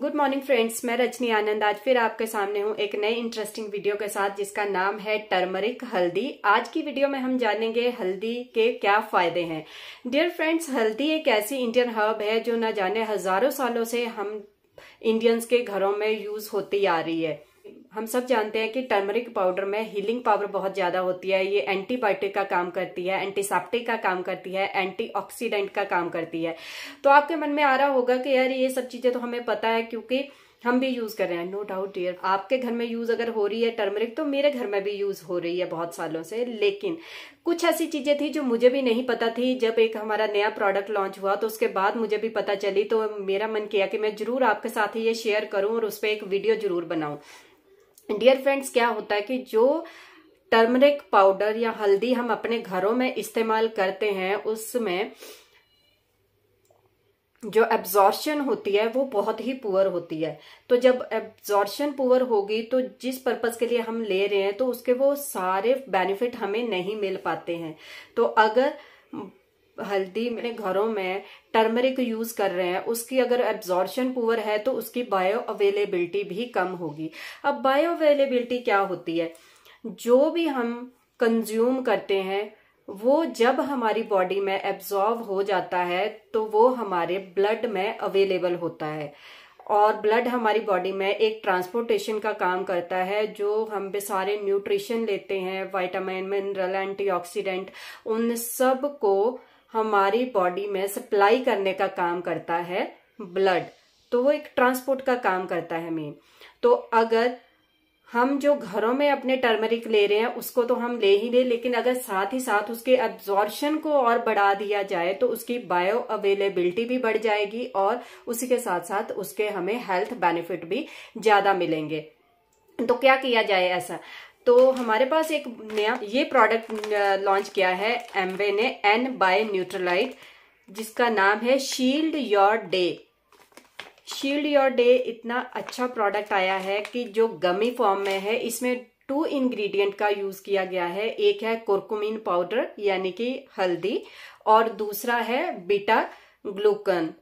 good morning friends मैं रजनी आनंद आज फिर आपके सामने हूँ एक नए इंटरेस्टिंग वीडियो के साथ जिसका नाम है टर्मरिक हल्दी आज की वीडियो में हम जानेंगे हल्दी के क्या फायदे हैं डियर फ्रेंड्स हल्दी एक ऐसी इंडियन हर्ब है जो न जाने हजारों सालों से हम इंडियंस के घरों में यूज होती आ रही है हम सब जानते हैं कि टर्मरिक पाउडर में हीलिंग पावर बहुत ज़्यादा होती है ये एंटीबायोटिक का काम करती है एंटीसेप्टिक का काम करती है एंटीऑक्सीडेंट का काम करती है तो आपके मन में आ रहा होगा कि यार ये सब चीज़ें तो हमें पता है क्योंकि हम भी यूज कर रहे हैं नो डाउट डियर आपके घर में यूज अगर हो रही है टर्मरिक तो मेरे घर में भी यूज हो रही है बहुत सालों से लेकिन कुछ ऐसी चीजें थी जो मुझे भी नहीं पता थी जब एक हमारा नया प्रोडक्ट लॉन्च हुआ तो उसके बाद मुझे भी पता चली तो मेरा मन किया कि मैं जरूर आपके साथ ये शेयर करूं और उस पर एक वीडियो जरूर बनाऊं डियर फ्रेंड्स क्या होता है कि जो टर्मरिक पाउडर या हल्दी हम अपने घरों में इस्तेमाल करते हैं उसमें जो एब्जॉर्शन होती है वो बहुत ही पुअर होती है तो जब एब्जॉर्शन पुअर होगी तो जिस पर्पज के लिए हम ले रहे हैं तो उसके वो सारे बेनिफिट हमें नहीं मिल पाते हैं तो अगर हल्दी में घरों में टर्मरिक यूज कर रहे हैं उसकी अगर एब्जॉर्शन पुअर है तो उसकी बायो अवेलेबिलिटी भी कम होगी अब बायो अवेलेबिलिटी क्या होती है जो भी हम कंज्यूम करते हैं वो जब हमारी बॉडी में एब्जॉर्व हो जाता है तो वो हमारे ब्लड में अवेलेबल होता है और ब्लड हमारी बॉडी में एक ट्रांसपोर्टेशन का काम करता है जो हम पे सारे न्यूट्रिशन लेते हैं वाइटामिन मिनरल एंटीऑक्सीडेंट उन सब को हमारी बॉडी में सप्लाई करने का काम करता है ब्लड तो वो एक ट्रांसपोर्ट का काम करता है मेन तो अगर हम जो घरों में अपने टर्मरिक ले रहे हैं उसको तो हम ले ही ले लेकिन अगर साथ ही साथ उसके एब्जॉर्शन को और बढ़ा दिया जाए तो उसकी बायो अवेलेबिलिटी भी बढ़ जाएगी और उसी के साथ साथ उसके हमें हेल्थ बेनिफिट भी ज्यादा मिलेंगे तो क्या किया जाए ऐसा तो हमारे पास एक नया ये प्रोडक्ट लॉन्च किया है एमवे ने एन बाय न्यूट्रलाइट जिसका नाम है shield your day shield your day इतना अच्छा प्रोडक्ट आया है कि जो गमी फॉर्म में है इसमें टू इंग्रेडिएंट का यूज किया गया है एक है कुरकुमिन पाउडर यानी कि हल्दी और दूसरा है बीटा ग्लूकन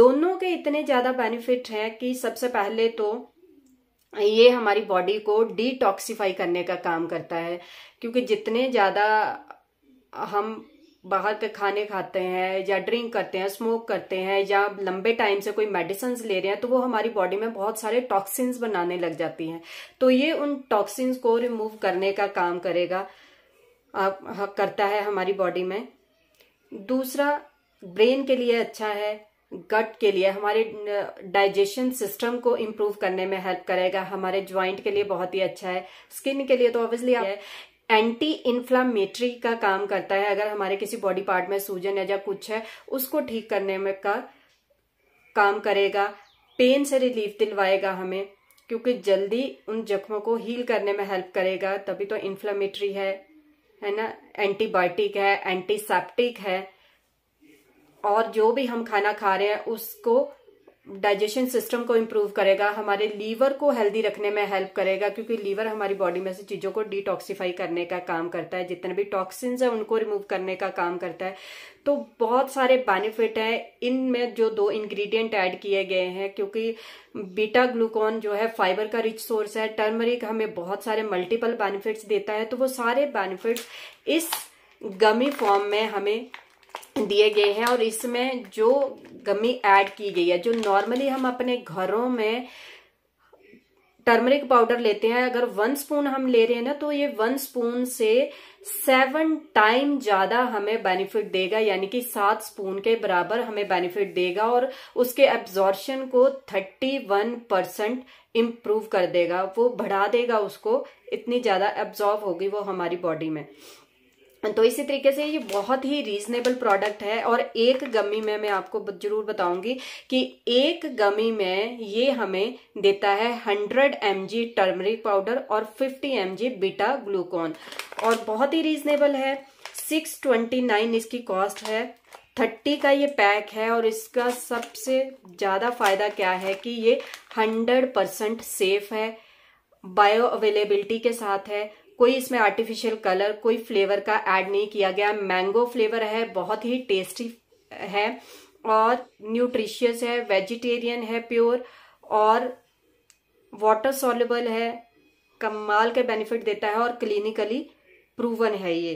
दोनों के इतने ज्यादा बेनिफिट हैं कि सबसे पहले तो ये हमारी बॉडी को डिटॉक्सीफाई करने का काम करता है क्योंकि जितने ज़्यादा हम बाहर के खाने खाते हैं या ड्रिंक करते हैं स्मोक करते हैं या लंबे टाइम से कोई मेडिसिन ले रहे हैं तो वो हमारी बॉडी में बहुत सारे टॉक्सिन्स बनाने लग जाती हैं तो ये उन टॉक्सिन्स को रिमूव करने का काम करेगा आप करता है हमारी बॉडी में दूसरा ब्रेन के लिए अच्छा है गट के लिए हमारे डाइजेशन सिस्टम को इम्प्रूव करने में हेल्प करेगा हमारे ज्वाइंट के लिए बहुत ही अच्छा है स्किन के लिए तो ऑब्वियसली एंटी इन्फ्लामेटरी का काम करता है अगर हमारे किसी बॉडी पार्ट में सूजन है या कुछ है उसको ठीक करने में का काम करेगा पेन से रिलीफ दिलवाएगा हमें क्योंकि जल्दी उन जख्मों को हील करने में हेल्प करेगा तभी तो इन्फ्लामेटरी है है ना एंटीबायोटिक है एंटीसेप्टिक है और जो भी हम खाना खा रहे हैं उसको डाइजेशन सिस्टम को इम्प्रूव करेगा हमारे लीवर को हेल्दी रखने में हेल्प करेगा क्योंकि लीवर हमारी बॉडी में से चीज़ों को डिटॉक्सीफाई करने का काम करता है जितने भी टॉक्सिन्स हैं उनको रिमूव करने का काम करता है तो बहुत सारे बेनिफिट हैं इनमें जो दो इंग्रेडिएंट ऐड किए गए हैं क्योंकि बीटा ग्लूकॉन जो है फाइबर का रिच सोर्स है टर्मरिक हमें बहुत सारे मल्टीपल बेनिफिट्स देता है तो वो सारे बेनिफिट्स इस गमी फॉर्म में हमें दिए गए हैं और इसमें जो गमी ऐड की गई है जो नॉर्मली हम अपने घरों में टर्मरिक पाउडर लेते हैं अगर वन स्पून हम ले रहे हैं ना तो ये वन स्पून से सेवन टाइम ज्यादा हमें बेनिफिट देगा यानी कि सात स्पून के बराबर हमें बेनिफिट देगा और उसके एब्जॉर्शन को थर्टी वन परसेंट इम्प्रूव कर देगा वो बढ़ा देगा उसको इतनी ज्यादा एब्जॉर्ब होगी वो हमारी बॉडी में तो इसी तरीके से ये बहुत ही रीजनेबल प्रोडक्ट है और एक गमी में मैं आपको जरूर बताऊंगी कि एक गमी में ये हमें देता है 100 एम टर्मरिक पाउडर और 50 एम बीटा ग्लूकोन और बहुत ही रीजनेबल है 629 इसकी कॉस्ट है थर्टी का ये पैक है और इसका सबसे ज़्यादा फायदा क्या है कि ये हंड्रेड परसेंट सेफ है बायो अवेलेबिलिटी के साथ है कोई इसमें आर्टिफिशियल कलर कोई फ्लेवर का ऐड नहीं किया गया मैंगो फ्लेवर है बहुत ही टेस्टी है और न्यूट्रिशियस है वेजिटेरियन है प्योर और वाटर सॉल्युबल है कमाल के बेनिफिट देता है और क्लिनिकली प्रूवन है ये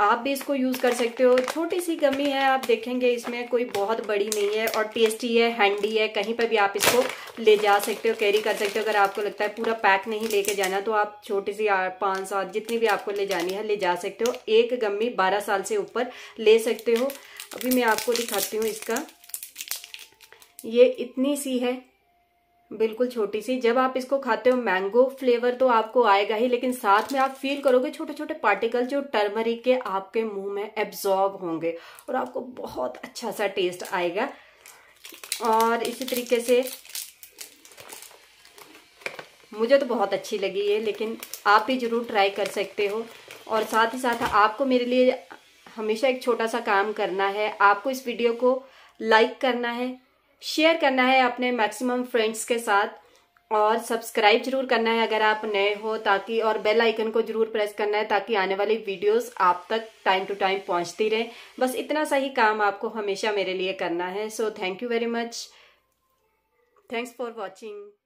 आप भी इसको यूज़ कर सकते हो छोटी सी गमी है आप देखेंगे इसमें कोई बहुत बड़ी नहीं है और टेस्टी है हैंडी है कहीं पर भी आप इसको ले जा सकते हो कैरी कर सकते हो अगर आपको लगता है पूरा पैक नहीं लेके जाना तो आप छोटी सी पाँच सात जितनी भी आपको ले जानी है ले जा सकते हो एक गमी बारह साल से ऊपर ले सकते हो अभी मैं आपको दिखाती हूँ इसका ये इतनी सी है बिल्कुल छोटी सी जब आप इसको खाते हो मैंगो फ्लेवर तो आपको आएगा ही लेकिन साथ में आप फील करोगे छोटे छोटे पार्टिकल जो टर्मरिक के आपके मुंह में एब्जॉर्ब होंगे और आपको बहुत अच्छा सा टेस्ट आएगा और इसी तरीके से मुझे तो बहुत अच्छी लगी है लेकिन आप भी ज़रूर ट्राई कर सकते हो और साथ ही साथ आपको मेरे लिए हमेशा एक छोटा सा काम करना है आपको इस वीडियो को लाइक करना है शेयर करना है अपने मैक्सिमम फ्रेंड्स के साथ और सब्सक्राइब जरूर करना है अगर आप नए हो ताकि और बेल आइकन को जरूर प्रेस करना है ताकि आने वाली वीडियोस आप तक टाइम टू टाइम पहुंचती रहे बस इतना सा ही काम आपको हमेशा मेरे लिए करना है so thank you very much thanks for watching